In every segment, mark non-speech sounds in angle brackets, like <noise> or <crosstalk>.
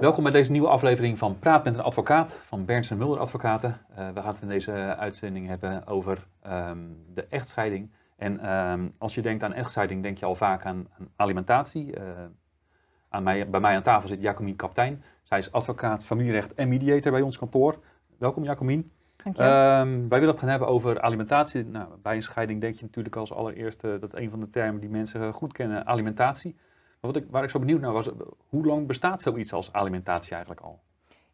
Welkom bij deze nieuwe aflevering van Praat met een advocaat van en Mulder Advocaten. Eh, we gaan het in deze uitzending hebben over ehm, de echtscheiding. En ehm, als je denkt aan echtscheiding, denk je al vaak aan, alimentatie. Eh, aan bij mij aan tafel zit Jacomien Kaptein. Zij is advocaat familierecht en mediator bij ons kantoor. Welkom Jacomien. Dankjewel. Um, wij willen het gaan hebben over alimentatie. Nou, bij een scheiding denk je natuurlijk als allereerste dat een van de termen die mensen goed kennen alimentatie wat ik, waar ik zo benieuwd naar was, eh, hoe lang bestaat zoiets als alimentatie eigenlijk al?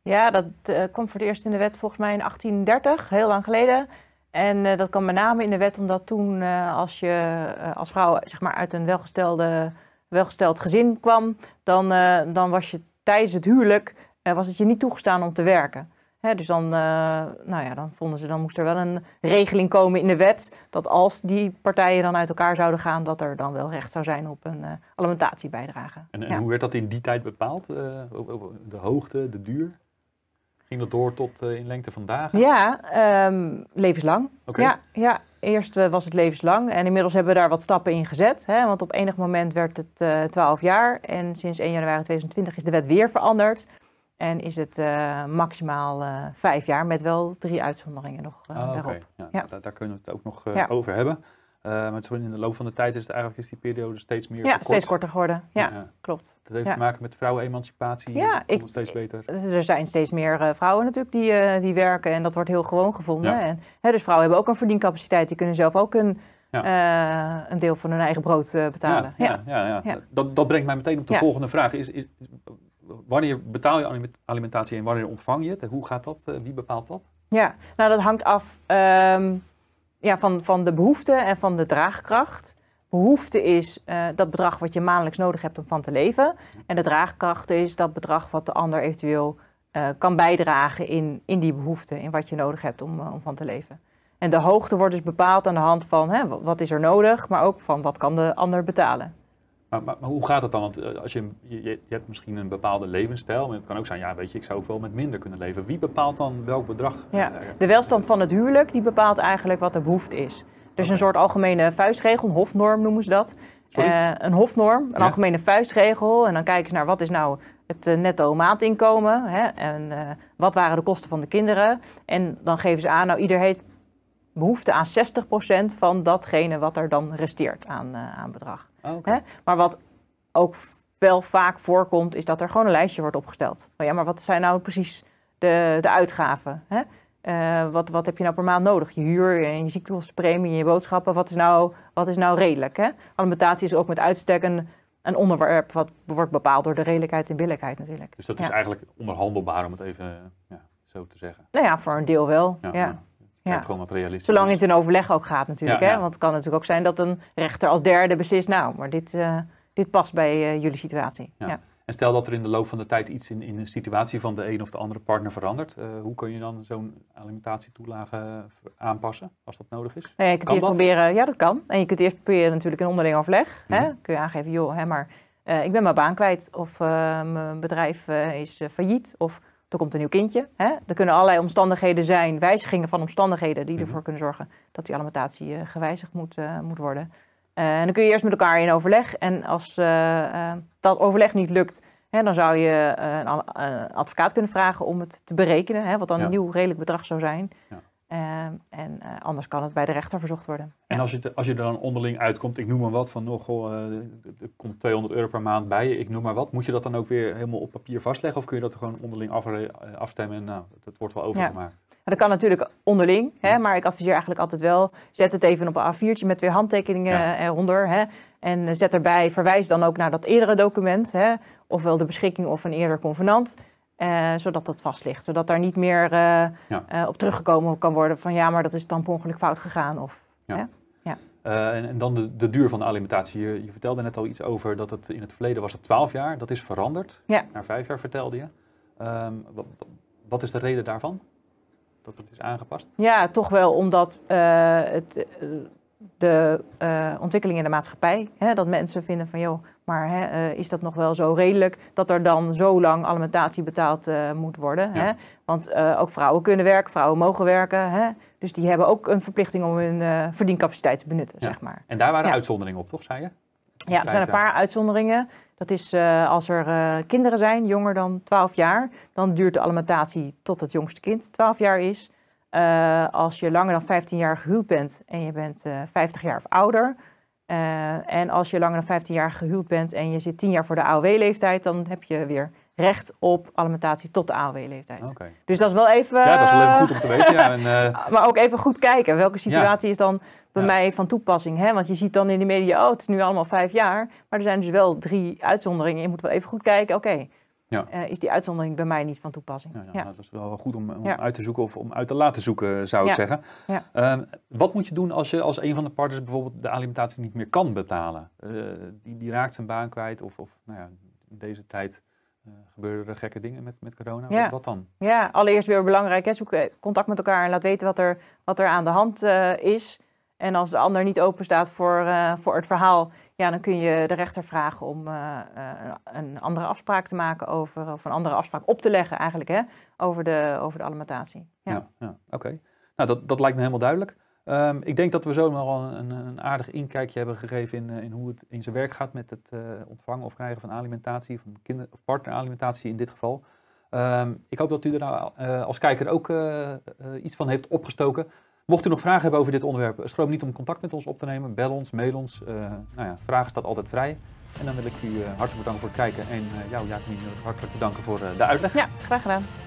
Ja, dat uh, eh, komt voor het eerst in de wet volgens mij in 1830, heel lang geleden. En eh, dat kwam met name in de wet omdat toen als je als vrouw zeg maar, uit een welgestelde, welgesteld gezin kwam, dan, dan was je tijdens het huwelijk was het je niet toegestaan om te werken dus dan, eh, nou ja, dan vonden ze, dan moest er wel een regeling komen in de wet. Dat als die partijen dan uit elkaar zouden gaan, dat er dan wel recht zou zijn op een eh, alimentatiebijdrage. En, hoe werd dat in die tijd bepaald? Eh, de hoogte, de duur? Ging dat door tot in lengte van dagen? Ja, ehm, levenslang. Ja, ja, eerst was het levenslang. En inmiddels hebben we daar wat stappen in gezet. Hè, want op enig moment werd het 12 jaar. En sinds 1 januari 2020 is de wet weer veranderd. En is het eh, maximaal eh, vijf jaar met wel drie uitzonderingen nog eh, ah, daarop. Ja, Daar, daar, kunnen we het ook nog over hebben. maar het, in de loop van de tijd is het eigenlijk is die periode steeds meer Ja, steeds korter geworden. Ja, klopt. Dat heeft te maken met vrouwenemancipatie. Ja, ik, steeds beter. Er zijn steeds meer vrouwen natuurlijk die, die werken en dat wordt heel gewoon gevonden. En, hè, dus vrouwen hebben ook een verdiencapaciteit. Die kunnen zelf ook een een deel van hun eigen brood betalen. Ja, ja. ja dat, dat, brengt mij meteen op de volgende vraag. Is, is, wanneer betaal je alimentatie en wanneer ontvang je het? En hoe gaat dat? Eh, wie bepaalt dat? Ja, nou dat hangt af ehm, ja, van, van de behoefte en van de draagkracht. Behoefte is eh, dat bedrag wat je maandelijks nodig hebt om van te leven. En de draagkracht is dat bedrag wat de ander eventueel eh, kan bijdragen in, in die behoefte, in wat je nodig hebt om, om van te leven. En de hoogte wordt dus bepaald aan de hand van hè, wat is er nodig, maar ook van wat kan de ander betalen. Maar, hoe gaat dat dan? Want eh, als je, je, je, hebt misschien een bepaalde levensstijl, maar het kan ook zijn, ja, weet je, ik zou ook wel met minder kunnen leven. Wie bepaalt dan welk bedrag? Ja, eh, eh, de welstand van het huwelijk, die bepaalt eigenlijk wat de behoefte is. Er is dus een soort algemene vuistregel, een hofnorm noemen ze dat. een hofnorm, een algemene vuistregel. En dan kijken ze naar wat is nou het netto maandinkomen. Hè? En wat waren de kosten van de kinderen. En dan geven ze aan, nou ieder heeft behoefte aan 60% van datgene wat er dan resteert aan, eh, aan bedrag. Ah, hè? Maar wat ook wel vaak voorkomt, is dat er gewoon een lijstje wordt opgesteld. Maar ja, maar wat zijn nou precies de, de uitgaven? Hè? Eh, wat, wat heb je nou per maand nodig? Je huur en je ziektekostenpremie en je boodschappen. Wat is nou, wat is nou redelijk? Hè? Alimentatie is ook met uitstek een, een onderwerp wat wordt bepaald door de redelijkheid en billijkheid natuurlijk. Dus dat is eigenlijk onderhandelbaar om het even ja, zo te zeggen? Nou ja, voor een deel wel. ja ja. realistisch Zolang het in overleg ook gaat natuurlijk. hè? Want het kan natuurlijk ook zijn dat een rechter als derde beslist... nou, maar dit, eh, dit past bij eh, jullie situatie. Ja. En stel dat er in de loop van de tijd iets in, in de situatie van de een of de andere partner verandert. Eh, hoe kun je dan zo'n alimentatietoelage aanpassen als dat nodig is? Nee, je kunt eerst proberen, ja, dat kan. En je kunt eerst proberen natuurlijk in onderling overleg. Mm hè? Mhm. Kun je aangeven, joh, hè, maar ik ben mijn baan kwijt of mijn bedrijf is failliet of er komt een nieuw kindje. Hè? Er kunnen allerlei omstandigheden zijn, wijzigingen van omstandigheden die ervoor mhm. kunnen zorgen dat die alimentatie eh, gewijzigd moet, eh, moet worden. Eh, en dan kun je eerst met elkaar in overleg. En als dat overleg niet lukt, hè, dan zou je een advocaat kunnen vragen om het te berekenen, hè, wat dan een nieuw redelijk bedrag zou zijn. Ja. Ehm, en eh, anders kan het bij de rechter verzocht worden. En als, je als je er dan onderling uitkomt, ik noem maar wat, van nogal, oh, eh, er komt 200 euro per maand bij je, ik noem maar wat, moet je dat dan ook weer helemaal op papier vastleggen of kun je dat gewoon onderling eh, afstemmen en nou, dat wordt wel overgemaakt? Ja. Dat kan natuurlijk onderling, hè, maar ik adviseer eigenlijk altijd wel: zet het even op een A4'tje met twee handtekeningen eronder. Hè, en zet erbij, verwijs dan ook naar dat eerdere document, hè, ofwel de beschikking of een eerder convenant. Eh, zodat dat vast ligt. Zodat daar niet meer eh, eh, op teruggekomen kan worden van ja, maar dat is dan per ongeluk fout gegaan. Of, ja. Hè? ja. En, en, dan de, de, duur van de alimentatie. Je, je, vertelde net al iets over dat het in het verleden was het 12 jaar. Dat is veranderd. Naar 5 jaar vertelde je. Ehm, wat, is de reden daarvan? dat het is aangepast? Ja, toch wel omdat het, de uh, ontwikkeling in de maatschappij. Hè, dat mensen vinden van, joh, maar hè, eh, is dat nog wel zo redelijk dat er dan zo lang alimentatie betaald eh, moet worden? Hè? Want ook vrouwen kunnen werken, vrouwen mogen werken. Hè? Dus die hebben ook een verplichting om hun verdiencapaciteit te benutten, zeg maar. En daar waren uitzonderingen op, toch, zei je? Ja, er zijn een paar uitzonderingen. Dat is als er kinderen zijn, jonger dan 12 jaar, dan duurt de alimentatie tot het jongste kind 12 jaar is. Eh, als je langer dan 15 jaar gehuwd bent en je bent 50 eh, jaar of ouder. Eh, en als je langer dan 15 jaar gehuwd bent en je zit 10 jaar voor de AOW-leeftijd, dan heb je weer recht op alimentatie tot de AOW-leeftijd. Dus dat is wel even. Ja, dat is wel even goed om te weten. Ja. En, <laughs> maar ook even goed kijken welke situatie is dan bij mij van toepassing. Hè? Want je ziet dan in de media, oh, het is nu allemaal 5 jaar. Maar er zijn dus wel drie uitzonderingen. Je moet wel even goed kijken, oké ja. Eh, is die uitzondering bij mij niet van toepassing. Ja, nou, ja, dat is wel goed om, om uit te zoeken of om uit te laten zoeken, zou ik zeggen. Ehm, wat moet je doen als je als een van de partners bijvoorbeeld de alimentatie niet meer kan betalen? Eh, die, die, raakt zijn baan kwijt of, of nou in deze tijd eh, gebeuren er gekke dingen met, met corona. Wat, dan? Ja, allereerst weer belangrijk. Hè? Zoek contact met elkaar en laat weten wat er, wat er aan de hand is. En als de ander niet open staat voor, eh, voor het verhaal, ja, dan kun je de rechter vragen om eh, eh, een andere afspraak te maken over, of een andere afspraak op te leggen eigenlijk, hè, over, de, over de alimentatie. Ja, ja, oké. Nou, dat, dat lijkt me helemaal duidelijk. Ehm, ik denk dat we zo nog wel een, een, aardig inkijkje hebben gegeven in, in hoe het in zijn werk gaat met het ontvangen of krijgen van alimentatie, van kinder- of partneralimentatie in dit geval. Ehm, ik hoop dat u er nou, als kijker ook iets van heeft opgestoken. Mocht u nog vragen hebben over dit onderwerp, schroom niet om contact met ons op te nemen. Bel ons, mail ons. Eh, nou ja, vragen staat altijd vrij. En dan wil ik u eh, hartelijk bedanken voor het kijken. En eh, jou, Jacqueline, hartelijk bedanken voor de uitleg. Ja, graag gedaan.